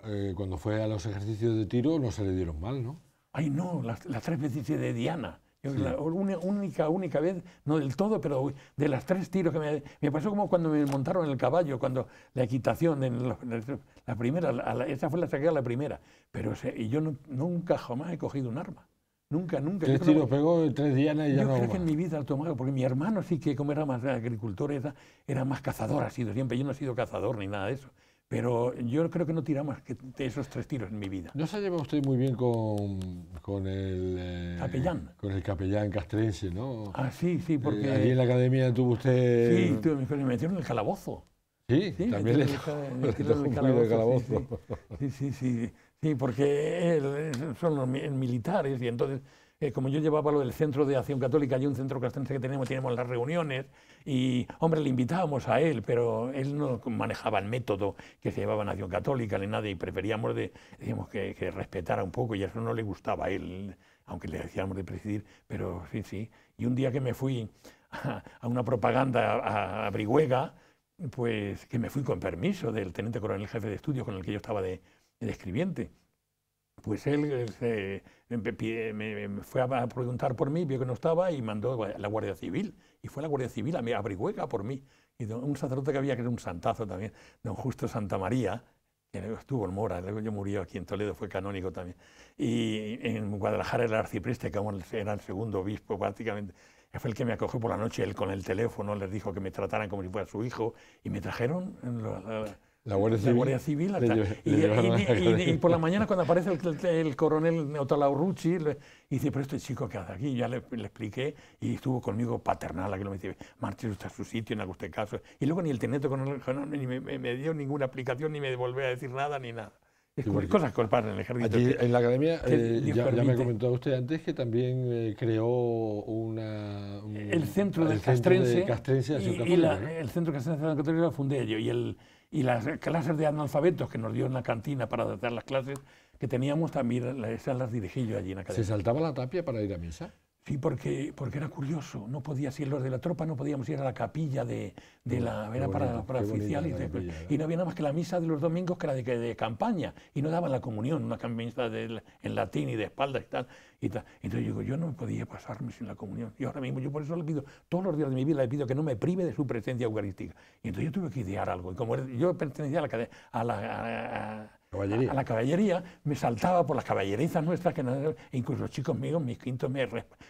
B: eh, cuando fue a los ejercicios de tiro, no se le dieron mal, ¿no?
A: Ay, no, las, tres veces de Diana. la, una única, única vez, no del todo, pero de las tres tiros que me, me pasó como cuando me montaron el caballo, cuando la equitación, en la, primera, esa fue la saqué a la primera, pero y yo nunca jamás he cogido un arma. Nunca, nunca. Tres tiros pegó,
B: tres días y ya no. Yo creo que en
A: mi vida ha tomado, porque mi hermano sí que, como era más agricultor, era, más cazador, ha sido siempre. Yo no he sido cazador ni nada de eso. Pero yo creo que no tira más
B: que esos tres tiros en mi vida. ¿No se lleva usted muy bien con, el... Eh, capellán. Con el capellán castrense, ¿no? Ah, sí, sí, eh, porque... Aquí en la academia tuvo usted...
A: Sí, me metieron en el calabozo.
B: Sí, sí también le, el calabozo.
A: sí, sí. sí. Sí, porque son los militares y entonces, eh, como yo llevaba lo del Centro de Acción Católica, hay un centro castrense que tenemos, tenemos las reuniones y, hombre, le invitábamos a él, pero él no manejaba el método que se llevaba en Acción Católica ni nada y preferíamos de, que, que respetara un poco y eso no le gustaba a él, aunque le decíamos de presidir, pero sí, sí. Y un día que me fui a, una propaganda a, a Brihuega, pues que me fui con permiso del teniente coronel jefe de estudios con el que yo estaba de el escribiente. Pues él eh, eh, me, fue a preguntar por mí, vio que no estaba y mandó a la Guardia Civil. Y fue a la Guardia Civil a, a por mí. Y un sacerdote que había, que era un santazo también, don Justo Santa María, que estuvo en Mora, luego yo murió aquí en Toledo, fue canónigo también. Y en Guadalajara era el arcipreste, que era el segundo obispo prácticamente. Fue el que me acogió por la noche, él con el teléfono, les dijo que me trataran como si fuera su hijo, y me trajeron. La Guardia Civil. La y, por la mañana cuando aparece el, coronel Otalaurucci, dice, pero este chico que hace aquí, ya le, expliqué, y estuvo conmigo paternal, que lo me dice, Martín, usted su sitio en algún caso. Y luego ni el teniente coronel ni me, dio ninguna aplicación, ni me volvió a decir nada, ni nada.
B: Es cosas culpar en el ejército. en la academia, eh, ya, me comentó usted antes que también eh, creó una. el centro del Castrense. De Castrense y, el
A: centro Castrense de San Católico lo fundé yo. Y el, y las clases de analfabetos que nos dio en la cantina para dar las clases que teníamos también, esas las dirigí yo allí en la academia. ¿Se saltaba la tapia para ir a misa? Sí, porque, porque era curioso, no podía ir los de la tropa, no podíamos ir a la capilla de, mm, la... Era para, para oficiales. y no había nada más que la misa de los domingos que era de, campaña, y no daban la comunión, una camisa de, en latín y de espaldas y tal, y tal. Entonces yo digo, yo no podía pasarme sin la comunión. Y ahora mismo yo por eso le pido, todos los días de mi vida le pido que no me prive de su presencia eucarística. Y entonces yo tuve que idear algo. Y como yo pertenecía a la... A a, la caballería, me saltaba por las caballerizas nuestras, que incluso los chicos míos, mis quintos,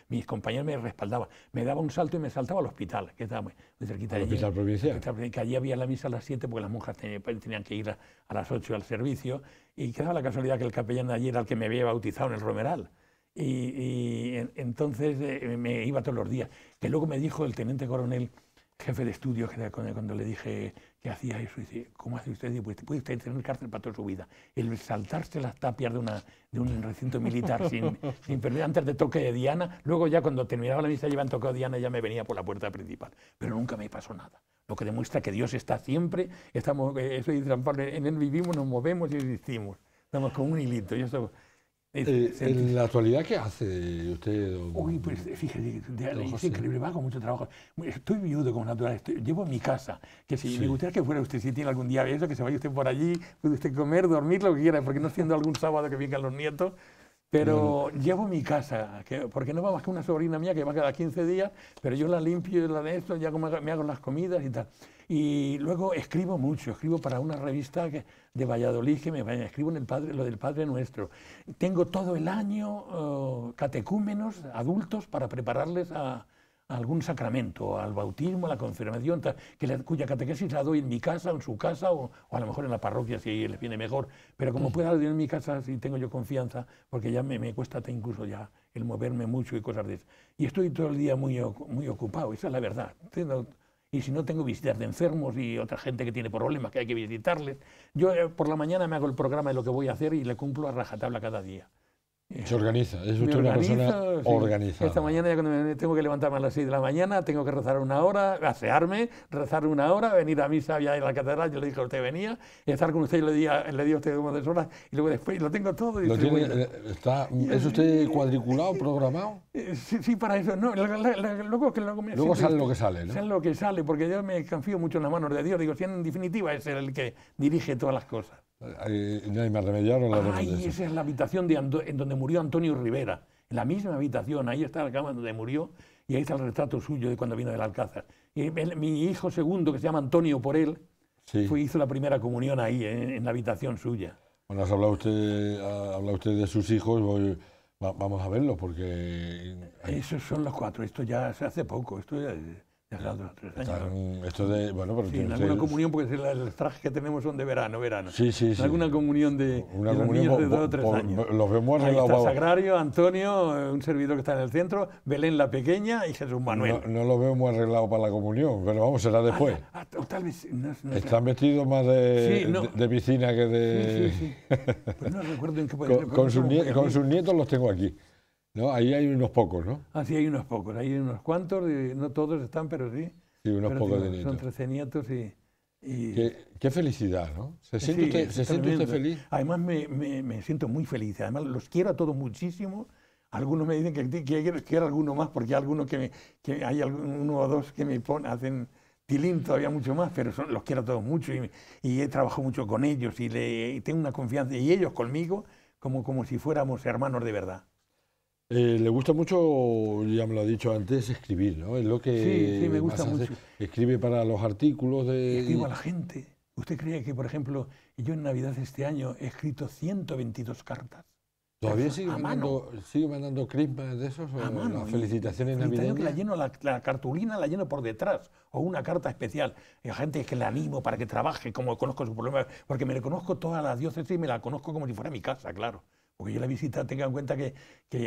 A: mis compañeros me respaldaban. Me daba un salto y me saltaba al hospital, que estaba muy, cerquita de allí. hospital provincial? Que allí había la misa a las 7 porque las monjas pues, tenían, que ir a, las 8 al servicio. Y quedaba la casualidad que el capellán de allí era el que me había bautizado en el Romeral. Y, entonces eh, me iba todos los días. Que luego me dijo el teniente coronel jefe de estudios cuando le dije que hacía eso, dice, ¿cómo hace usted? Dice, puede usted tener cárcel para toda su vida. El saltarse las tapias de, una, de un recinto militar sin, sin, perder antes de toque de Diana, luego ya cuando terminaba la misa llevan tocado Diana ya me venía por la puerta principal. Pero nunca me pasó nada. Lo que demuestra que Dios está siempre, estamos, eh, eso dice en Él vivimos, nos movemos y existimos. Estamos con un hilito y eso eh, en la
B: actualidad, ¿qué hace usted?
A: Uy, pues eh, fíjese, es increíble, va con mucho trabajo. Estoy viudo como natural, llevo llevo mi casa, que si me gustaría que fuera usted, si tiene algún día eso, que se vaya usted por allí, puede usted comer, dormir, lo que quiera, porque no siendo algún sábado que vengan los nietos, pero llevo mi casa, porque no va más que una sobrina mía que va cada 15 días, pero yo la limpio, la de esto, ya me hago las comidas y tal. Y luego escribo mucho, escribo para una revista de Valladolid que me vaya, escribo en el padre, lo del Padre Nuestro. Tengo todo el año oh, catecúmenos adultos para prepararles a, algún sacramento, al bautismo, a la confirmación, que la, cuya catequesis la doy en mi casa, en su casa, o, a lo mejor en la parroquia si les viene mejor. Pero como mm. pueda doy en mi casa, si tengo yo confianza, porque ya me, cuesta incluso ya el moverme mucho y cosas de eso. Y estoy todo el día muy, muy ocupado, esa es la verdad. Tengo, y si no tengo visitas de enfermos y otra gente que tiene problemas que hay que visitarles. Yo eh, por la mañana me hago el programa de lo que voy a hacer y le cumplo a rajatabla cada día.
B: Se organiza, es usted una persona organizada.
A: Esta mañana ya cuando tengo que levantarme a las 6 de la mañana, tengo que rezar una hora, gasearme, rezar una hora, venir a misa ya en la catedral, yo le dije a usted venía, estar con usted y le di a, le di usted como tres horas y luego después lo tengo todo eh,
B: está, ¿Es usted eh, cuadriculado, programado?
A: Eh, sí, para eso, no, luego, que luego, luego lo que sale, ¿no? Sale lo que sale, porque yo me confío mucho en las manos de Dios, digo, si en definitiva es el que dirige todas las cosas.
B: Ahí me
A: esa es la habitación de en donde murió Antonio Rivera. En la misma habitación, ahí está la cama donde murió y ahí está el retrato suyo de cuando vino del Alcázar. Y mi hijo segundo, que se llama Antonio por él, hizo la primera comunión ahí, eh, en, la habitación suya.
B: Bueno, has usted, ha hablado usted de sus hijos, voy, vamos a verlo porque...
A: Esos son los cuatro, esto ya se hace poco, esto ya
B: bueno, sí, en alguna comunión,
A: porque los trajes que tenemos son de verano, verano. alguna
B: comunión de, los niños de o tres años. Los vemos Ahí Sagrario,
A: Antonio, un servidor que está en el centro, Belén la pequeña y Jesús Manuel.
B: No, los lo vemos arreglado para la comunión, pero vamos, será ah, después.
A: Ah, ah,
B: Están vestidos más de, de, piscina que de... Pues con sus nietos los tengo aquí. ¿no? Ahí hay unos pocos, ¿no?
A: Ah, sí, hay unos pocos, hay unos cuantos, no todos están, pero sí.
B: Sí, unos pocos de nietos. Son trece
A: nietos y...
B: Qué, felicidad, ¿no? ¿Se siente, usted, feliz?
A: Además me, siento muy feliz, además los quiero a todos muchísimo. Algunos me dicen que, quiero a alguno más, porque hay algunos que, hay uno o dos que me hacen tilín todavía mucho más, pero los quiero a todos mucho y, he trabajado mucho con ellos y, le, tengo una confianza, y ellos conmigo, como, como si fuéramos hermanos de verdad.
B: Eh, le gusta mucho, ya me lo ha dicho antes, escribir, ¿no? Es lo que sí, sí, me gusta mucho. Escribe para los artículos de... Escribo a la
A: gente. ¿Usted cree que, por ejemplo, yo en Navidad este año he escrito 122 cartas? ¿Todavía sigue mandando,
B: sigue mandando crismas de esos?
A: A felicitaciones navideñas. la lleno, la, cartulina la lleno por detrás, o una carta especial. La gente es que la animo para que trabaje, como conozco su problema, porque me reconozco toda la diócesis y me la conozco como si fuera mi casa, claro. Porque yo la visita, tenga en cuenta que,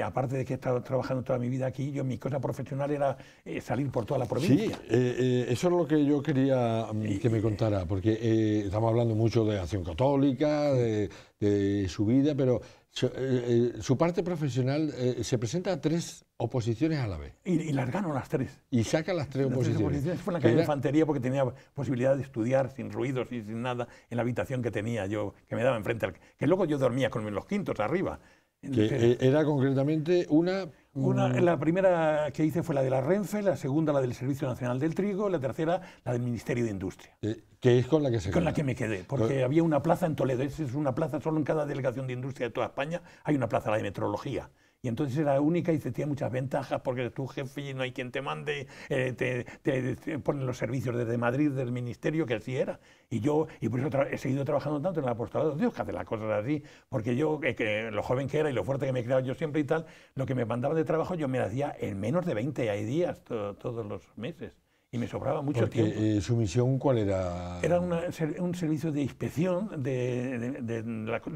A: aparte de que he estado trabajando toda mi vida aquí, yo mi cosa profesional era eh, salir por toda la provincia. Sí,
B: eh, eh, eso es lo que yo quería mm, que me contara, porque estamos hablando mucho de acción católica, de, de, su vida, pero eh, eh, su parte profesional eh, se presenta a tres oposiciones a la vez. Y, las ganó las tres. Y saca las tres oposiciones. Fue en la calle de infantería porque tenía
A: posibilidad de estudiar sin ruidos y sin nada en la habitación que tenía yo, que me daba enfrente al. que luego yo dormía con los quintos arriba. era
B: concretamente una una, mm.
A: La primera que hice fue la de la Renfe, la segunda la del Servicio Nacional del Trigo, la tercera la del Ministerio de
B: Industria. Eh, ¿Qué es con la que se Con la que
A: me quedé, porque había una plaza en Toledo, es una plaza solo en cada delegación de industria de toda España, hay una plaza, la de metrología. Y entonces era única y se tenía muchas ventajas porque tu jefe y no hay quien te mande, eh, te, ponen los servicios desde Madrid, del ministerio, que así era. Y yo, y por eso he seguido trabajando tanto en la apostolado Dios, que hace las cosas así, porque yo, eh, que, lo joven que era y lo fuerte que me he creado yo siempre y tal, lo que me mandaban de trabajo yo me lo hacía en menos de 20 días todos los meses y me sobraba mucho tiempo.
B: ¿Y eh, ¿Su misión cuál era?
A: Era un servicio de inspección de,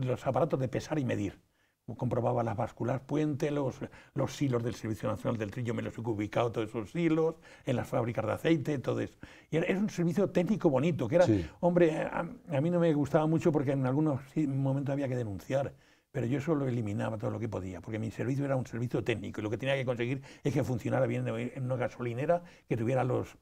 A: los aparatos de pesar y medir comprobaba las básculas puentes, los, los silos del Servicio Nacional del Trillo, me los he ubicado todos esos silos, en las fábricas de aceite, todo eso. Y es un servicio técnico bonito, que era, hombre, eh, a, mí no me gustaba mucho porque en algunos momentos había que denunciar, pero yo eso lo eliminaba todo lo que podía, porque mi servicio era un servicio técnico y lo que tenía que conseguir es que funcionara bien en una gasolinera, que tuviera los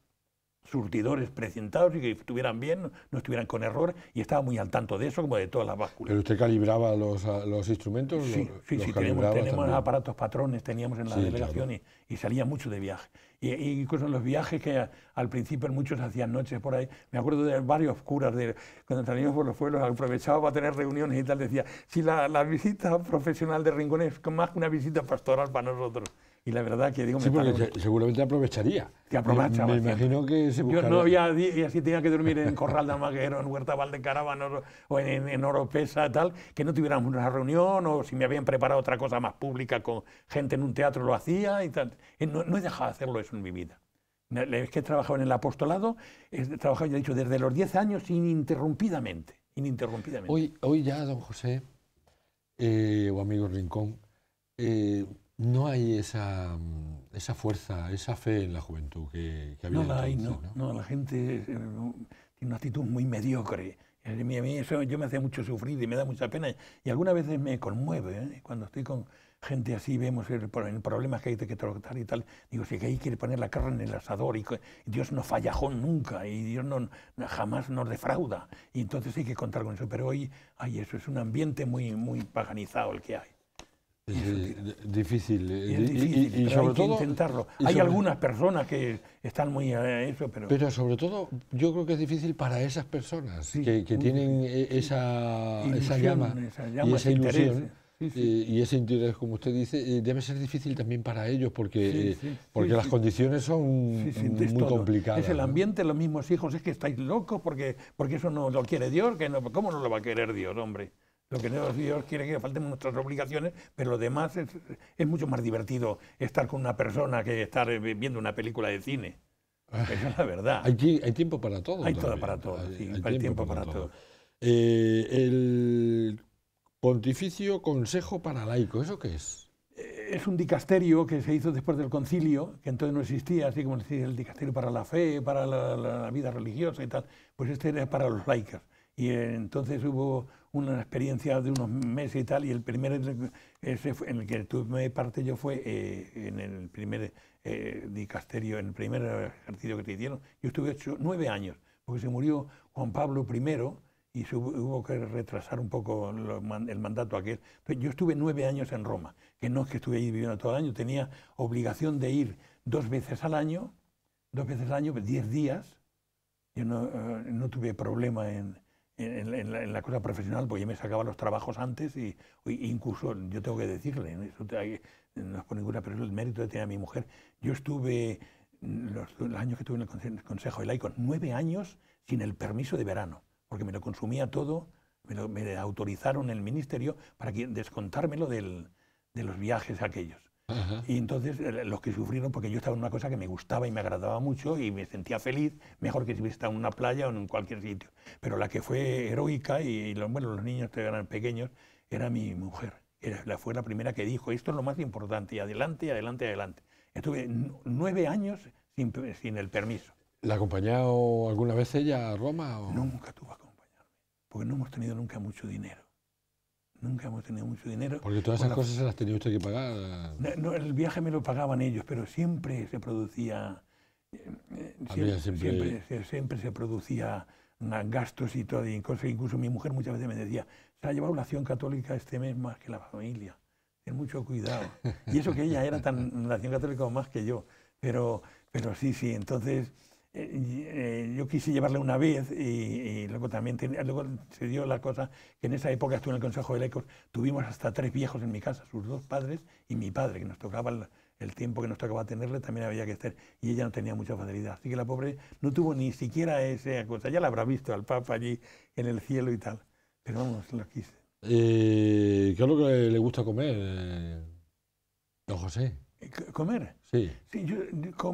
A: surtidores presentados y que estuvieran bien, no estuvieran con error, y estaba muy al tanto de eso, como de todas las básculas.
B: ¿Pero usted calibraba los, ah, los instrumentos? Sí, sí, sí teníamos,
A: aparatos patrones, teníamos en la delegación y, salía mucho de viaje. Y, y, incluso los viajes que al principio muchos hacían noches por ahí, me acuerdo de varios curas, de, cuando salíamos por los pueblos, aprovechaba para tener reuniones y tal, decía, si la, la visita profesional de Rincón es más que una visita pastoral para nosotros y la verdad que digo... seguramente
B: aprovecharía. Que aprovecha. Me, imagino que se Yo no había,
A: y así tenía que dormir en Corral de Amaguero, en Huerta Valdecaravano, o en, en, Oropesa, tal, que no tuviéramos una reunión, o si me habían preparado otra cosa más pública con gente en un teatro, lo hacía y tal. Eh, no, he dejado de hacerlo eso en mi vida. Es que he trabajado en el apostolado, he trabajado, ya he dicho, desde los 10 años ininterrumpidamente. ininterrumpidamente.
B: Hoy, hoy ya, don José, eh, o amigo Rincón, eh, no hay esa, mm, esa fuerza, esa fe en la juventud que, había. No la no.
A: ¿no? La gente eh, tiene una actitud muy mediocre. A eh, mí, eso yo me hace mucho sufrir y me da mucha pena. Y algunas veces me conmueve. ¿eh? Cuando estoy con gente así, vemos el, problema que hay que tratar y tal. Digo, si que ahí quiere poner la carne en el asador y Dios no fallajó nunca y Dios no, jamás nos defrauda. Y entonces hay que contar con eso. Pero hoy, hay eso es un ambiente muy, muy paganizado el que hay.
B: Es eh, difícil. Y, sobre todo, intentarlo. hay algunas
A: personas que están muy a eh, eso, pero... Pero
B: sobre todo yo creo que es difícil para esas personas que, tienen e, esa, esa, llama, esa, y ilusión. Eh, y ese interés, como usted dice, debe ser difícil también para ellos porque, porque las condiciones son muy complicadas. Es el ambiente, los mismos hijos, es
A: que estáis locos porque, porque eso no lo quiere Dios, que ¿cómo no lo va a querer Dios, hombre? Lo que Dios quiere que falten nuestras obligaciones, pero lo demás es, mucho más divertido estar con una persona que estar eh, viendo una película de cine.
B: Ah. Esa es la verdad. Hay, tiempo para todo. Hay todo para todo, tiempo, para, todo. Eh, el Pontificio Consejo para Laico, ¿eso qué es?
A: Eh, es un dicasterio que se hizo después del concilio, que entonces no existía, así como el dicasterio para la fe, para la, la vida religiosa y tal. Pues este era para los laicos. Y entonces hubo una experiencia de unos meses y tal, y el primer en el que tuve parte yo fue eh, en el primer eh, dicasterio, en el primer ejercicio que te hicieron. Yo estuve ocho, nueve años, porque se murió Juan Pablo I y hubo que retrasar un poco el mandato aquel. yo estuve nueve años en Roma, que no es que estuve ahí viviendo todo el año, tenía obligación de ir dos veces al año, dos veces al año, pues diez días. Yo no eh, tuve problema en, en, en, la, cosa profesional, porque yo me sacaba los trabajos antes y, incluso yo tengo que decirle, ¿no? es por ninguna, pero el mérito de tener a mi mujer. Yo estuve, mm, los, años que estuve en el Consejo, consejo de nueve años sin el permiso de verano, porque me lo consumía todo, me, me autorizaron el ministerio para que descontármelo del, de los viajes aquellos. Y entonces eh, los que sufrieron, porque yo estaba en una cosa que me gustaba y me agradaba mucho y me sentía feliz, mejor que si hubiese estado en una playa o en cualquier sitio. Pero la que fue heroica, y, los, bueno, los niños eran pequeños, era mi mujer. Era, fue la primera que dijo, esto es lo más importante, y adelante, y adelante, adelante. Estuve nueve años sin, sin, el permiso.
B: ¿La ha acompañado alguna
A: vez ella a Roma? O? Nunca tuvo acompañarme, porque no hemos tenido nunca mucho dinero. Nunca hemos tenido mucho dinero. Porque todas esas cosas cosas
B: las tenía usted que pagar.
A: No, el viaje me lo pagaban ellos, pero siempre se producía... Eh,
B: eh, siempre,
A: siempre... se, producía ah, gastos y todo, y cosas. Incluso mi mujer muchas veces me decía, se ha llevado la acción católica este mes más que la familia. Ten mucho cuidado. Y eso que ella era tan la acción católica más que yo. Pero, pero sí, sí, entonces... Eh, eh, yo quise llevarle una vez y, luego también luego se dio la cosa que en esa época estuve en el Consejo de Lecos, tuvimos hasta tres viejos en mi casa, sus dos padres y mi padre, que nos tocaba el, tiempo que nos tocaba tenerle también había que estar, y ella no tenía mucha facilidad. Así que la pobre no tuvo ni siquiera esa cosa, ya la habrá visto al Papa allí en el cielo y tal,
B: pero vamos, lo quise. Eh, ¿Qué es lo que le gusta comer, don José? ¿Comer? Sí.
A: yo como,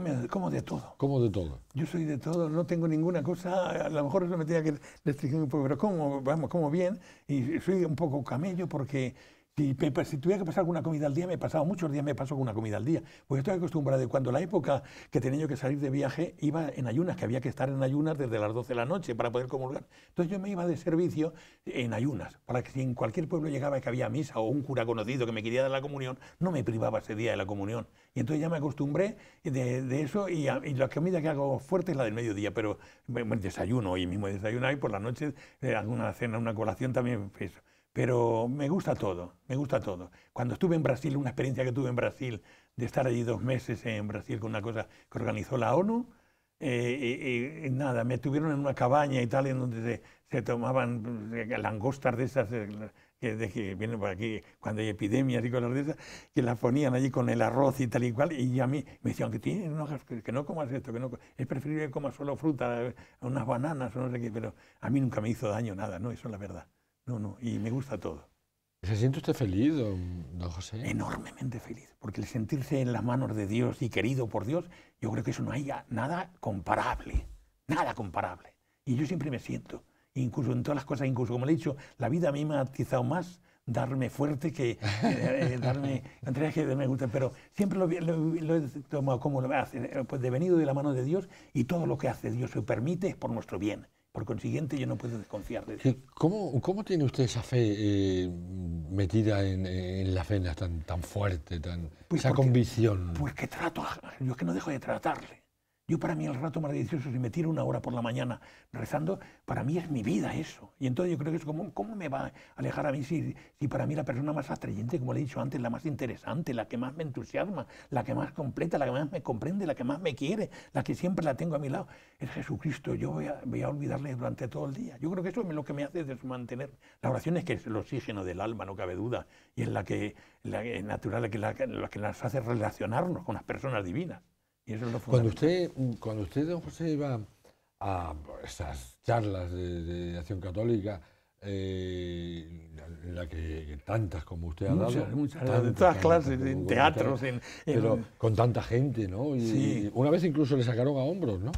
A: de todo.
B: Como de todo.
A: Yo soy de todo, no tengo ninguna cosa, a lo mejor eso me tenía que restringir un poco, pero como, vamos, como bien, y soy un poco camello porque si, tuviera que pasar alguna comida al día, me he pasado muchos días, me paso con una comida al día. Porque estoy acostumbrado. Cuando la época que tenía yo que salir de viaje, iba en ayunas, que había que estar en ayunas desde las 12 de la noche para poder comulgar. Entonces yo me iba de servicio en ayunas, para que si en cualquier pueblo llegaba que había misa o un cura conocido que me quería dar la comunión, no me privaba ese día de la comunión. Y entonces ya me acostumbré de, eso y, la comida que hago fuerte es la del mediodía, pero me, desayuno hoy mismo desayuno y por la noche eh, alguna cena, una colación también. Pues, pero me gusta todo, me gusta todo. Cuando estuve en Brasil, una experiencia que tuve en Brasil, de estar allí dos meses en Brasil con una cosa que organizó la ONU, eh, eh, eh nada, me tuvieron en una cabaña y tal, en donde se, tomaban eh, langostas de esas que vienen por aquí cuando hay epidemias y cosas de esas, que las ponían allí con el arroz y tal y cual, y a mí me decían que, tienes, no, que no comas esto, que no, es preferible que comas solo fruta, unas bananas o no sé qué, pero a mí nunca me hizo daño nada, ¿no? Eso es la verdad. No, no, y me gusta todo. ¿Se siente usted feliz, don, José? Enormemente feliz, porque el sentirse en las manos de Dios y querido por Dios, yo creo que eso no hay nada comparable, nada comparable. Y yo siempre me siento, incluso en todas las cosas, incluso como le he dicho, la vida a mí me ha atizado más darme fuerte que eh, eh, darme que me gusta, pero siempre lo, he tomado como lo hace, pues devenido de la mano de Dios y todo lo que hace Dios se permite es por nuestro bien. Por consiguiente, yo no puedo desconfiar
B: de ¿Cómo, tiene usted esa fe eh, metida en, en, las venas tan, fuerte, tan, pues esa convicción? Pues que
A: trato, yo es que no dejo de tratarle. Yo para mí el rato maravilloso, si me tiro una hora por la mañana rezando, para mí es mi vida eso. Y entonces yo creo que es como, ¿cómo me va a alejar a mí si, si para mí la persona más atrayente, como le he dicho antes, la más interesante, la que más me entusiasma, la que más completa, la que más me comprende, la que más me quiere, la que siempre la tengo a mi lado, es Jesucristo. Yo voy a, olvidarle durante todo el día. Yo creo que eso es lo que me hace desmantener. La oración es que es el oxígeno del alma, no cabe duda, y es la que, la, natural, que, la, la que nos hace relacionarnos con las personas divinas cuando
B: usted, mm, cuando usted, don José, iba a esas charlas de, Acción Católica, eh, en la que tantas como usted ha dado. tantas, clases, en teatros. En, Pero con tanta gente, ¿no? y una vez incluso le sacaron a hombros, ¿no?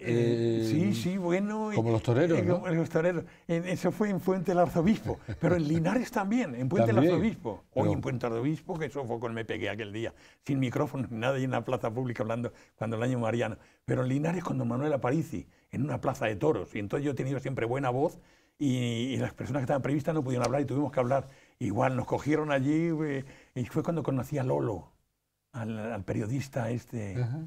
A: Eh, sí, sí, bueno. Como los toreros.
B: Eh, eso fue en Fuente del Arzobispo, pero en Linares
A: también, en Puente del Arzobispo. Hoy en Puente del Arzobispo, que eso fue cuando me pegué aquel día, sin micrófono ni nada, y en la plaza pública hablando cuando el año Mariano. Pero en Linares cuando Manuel Aparici, en una plaza de toros. Y entonces yo he tenido siempre buena voz y, las personas que estaban previstas no pudieron hablar y tuvimos que hablar. Igual nos cogieron allí eh, y fue cuando conocí a Lolo, al, periodista este. Ajá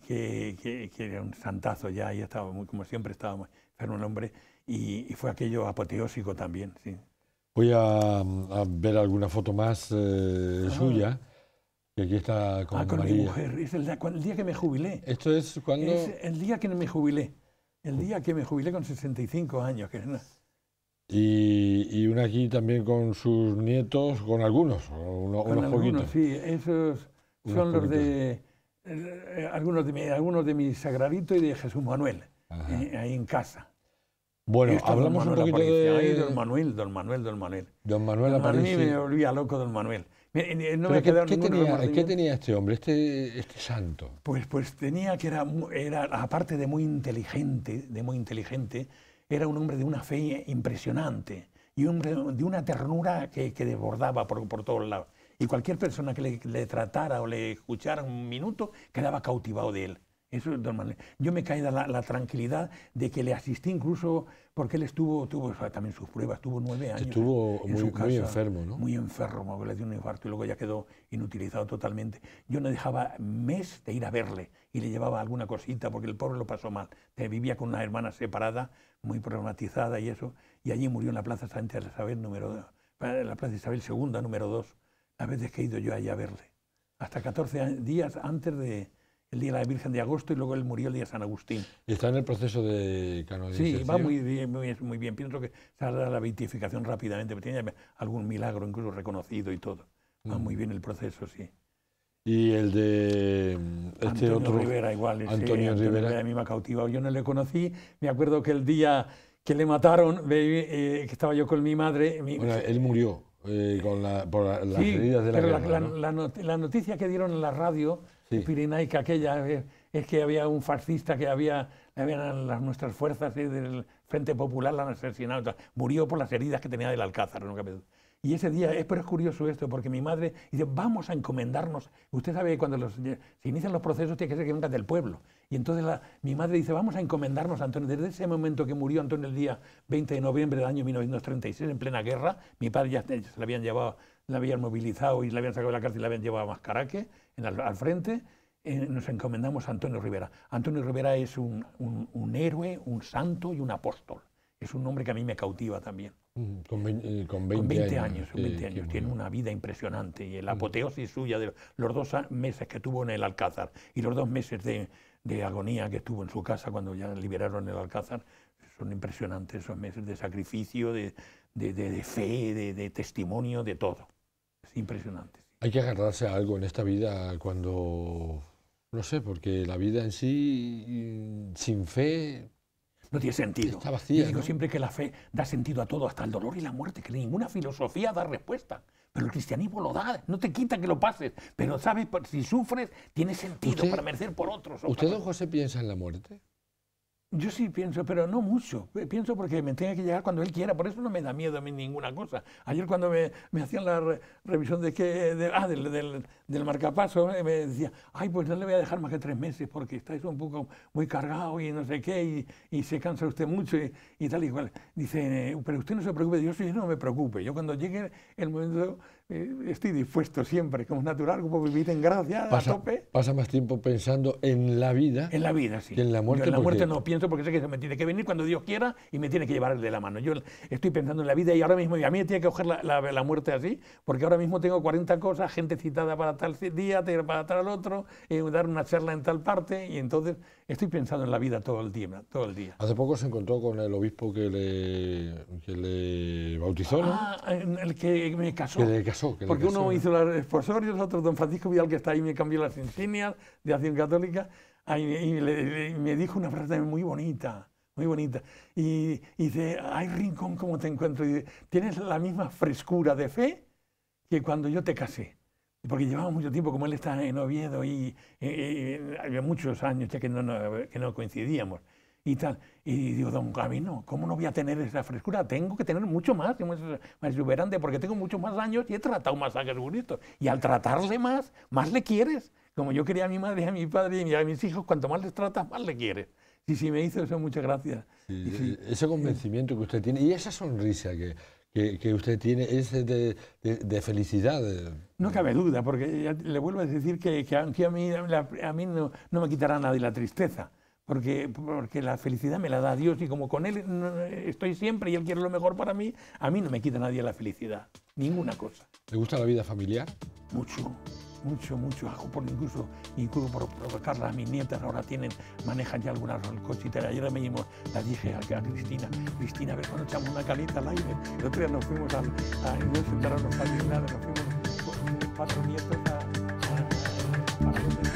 A: que, era un santazo ya, y estaba muy, como siempre, estaba era un hombre, y, fue aquello apoteósico también. Sí.
B: Voy a, ver alguna foto más eh, ah. suya. que aquí está con, ah, con mi mujer.
A: Es el, día que me jubilé. ¿Esto es cuando? Es el día que me jubilé. El día que me jubilé con 65 años. Que
B: y, y, una aquí también con sus nietos, con algunos, unos, poquitos.
A: Sí, esos son los de eh, eh, algunos de, mi, algunos de mis Sagradito y de Jesús Manuel,
B: ahí en casa. Bueno, hablamos un poquito de... don
A: Manuel, don Manuel, don Manuel.
B: Don Manuel don mí me
A: volvía loco, don Manuel. qué,
B: tenía, este hombre, este, este santo?
A: Pues, pues tenía que era, era, aparte de muy inteligente, de muy inteligente, era un hombre de una fe impresionante y un, de una ternura que, que desbordaba por, por todos lados y cualquier persona que le, tratara o le escuchara un minuto quedaba cautivado de él. Eso es normal. Yo me caí de la, tranquilidad de que le asistí incluso porque él estuvo, tuvo también sus pruebas, tuvo nueve años. Estuvo muy, muy, enfermo, ¿no? Muy enfermo, porque le dio un infarto y luego ya quedó inutilizado totalmente. Yo no dejaba mes de ir a verle y le llevaba alguna cosita porque el pobre lo pasó mal. Vivía con una hermana separada, muy problematizada y eso, y allí murió en la Plaza Santa Isabel, número, eh, la Plaza Isabel II, número 2 a veces que he ido yo allá a verle, hasta 14 días antes de el día de la Virgen de Agosto y luego él murió el día de San Agustín.
B: ¿Y está en el proceso de canonización? Sí, va muy
A: bien, muy, muy bien. Pienso que saldrá la beatificación rápidamente, tiene algún milagro incluso reconocido y todo. Va muy mm. bien el proceso, sí.
B: Y el de este Antonio Rivera, igual. Antonio, Antonio Rivera. A
A: mí me ha cautivado. Yo no le conocí. Me acuerdo que el día que le mataron, eh, que estaba yo con mi madre. Bueno,
B: él murió. Eh, con la, las heridas de la pero
A: la, la, noticia que dieron en la radio pirinaica aquella eh, es, que había un fascista que había, habían las, nuestras fuerzas eh, del Frente Popular la han asesinado. murió por las heridas que tenía del Alcázar. Y ese día, es, pero es curioso esto, porque mi madre dice, vamos a encomendarnos. Usted sabe que cuando se inician los procesos tiene que ser que es del pueblo. Y entonces mi madre dice, vamos a encomendarnos a Antonio. Desde ese momento que murió Antonio el día 20 de noviembre del año 1936, en plena guerra, mi padre ya se la habían llevado, la habían movilizado y la habían sacado de la cárcel y la habían llevado a Mascaraque, al, frente, nos encomendamos a Antonio Rivera. Antonio Rivera es un, héroe, un santo y un apóstol. Es un nombre que a mí me cautiva también. Con, 20, eh, años. Eh, con 20 años. Tiene una vida impresionante. Y el apoteosis suya de los dos meses que tuvo en el Alcázar y los dos meses de, agonía que tuvo en su casa cuando ya liberaron el Alcázar son impresionantes esos meses de sacrificio, de, fe, de, testimonio, de todo.
B: Es impresionante. Hay que agarrarse a algo en esta vida cuando, no sé, porque la vida en sí, mm, sin fe, no tiene sentido. digo siempre
A: que la fe da sentido a todo, hasta el dolor y la muerte, que ninguna filosofía da respuesta. Pero el cristianismo lo da, no te quita que lo pases. Pero sabes, si sufres, tiene sentido para
B: merecer por otros. ¿Usted, don José, piensa en la muerte?
A: Yo sí pienso, pero no mucho. Pienso porque me tenga que llegar cuando él quiera. Por eso no me da miedo a mí ninguna cosa. Ayer cuando me, hacían la revisión de que, ah, del, del, marcapaso, eh, me decía, ay, pues no le voy a dejar más que tres meses porque estáis un poco muy cargado y no sé qué, y, se cansa usted mucho y, tal y Dice, eh, pero usted no se preocupe. Yo sí, no me preocupe. Yo cuando llegue el momento eh, estoy dispuesto siempre, como es natural, como vivir en gracia, pasa, a
B: tope. Pasa más tiempo pensando en la vida. En la vida, sí. Que en la muerte. en la muerte no
A: pienso porque sé que se me tiene que venir cuando Dios quiera y me tiene que llevar el de la mano. Yo estoy pensando en la vida y ahora mismo, y a mí me tiene que coger la, la, muerte así, porque ahora mismo tengo 40 cosas, gente citada para tal día, para tal otro, eh, dar una charla en tal parte, y entonces Estoy pensando en la vida todo el día. Todo el
B: día. Hace poco se encontró con el obispo que le, que le bautizó, ¿no? Ah,
A: el que me casó. Que le casó. Porque uno hizo los esposorios, otro don Francisco Vidal, que está ahí, me cambió las insignias de acción católica, y me dijo una frase muy bonita muy bonita. Y, dice, ay Rincón, ¿cómo te encuentro? Y tienes la misma frescura de fe que cuando yo te casé porque llevamos mucho tiempo, como él está en Oviedo y eh, eh, había muchos años ya que no, que no coincidíamos y tal. Y digo, don Gabino, ¿cómo no voy a tener esa frescura? Tengo que tener mucho más, más porque tengo muchos más años y he tratado más a Y al tratarle más, más le quieres. Como yo quería a mi madre, a mi padre y a mis hijos, cuanto más les tratas, más le quieres. Y si me hizo eso, muchas
B: gracias. Ese convencimiento que usted tiene y esa sonrisa que que, usted tiene es de, de, felicidad. No cabe duda, porque le vuelvo a decir que,
A: aunque a mí, a mí no, no, me quitará nadie la tristeza, porque, porque la felicidad me la da Dios y como con Él estoy siempre y Él quiere lo mejor para mí, a mí no me quita nadie la
B: felicidad, ninguna cosa. ¿Le gusta la vida familiar?
A: Mucho mucho, mucho ajo, por incluso, incluso por a Mis nietas ahora tienen, manejan ya algunas cositas. Ayer me dimos, la dije a, Cristina, Cristina, a ver cuando echamos una calita al aire. El otro día nos fuimos al, a, no sentaron los nos fuimos con cuatro nietos a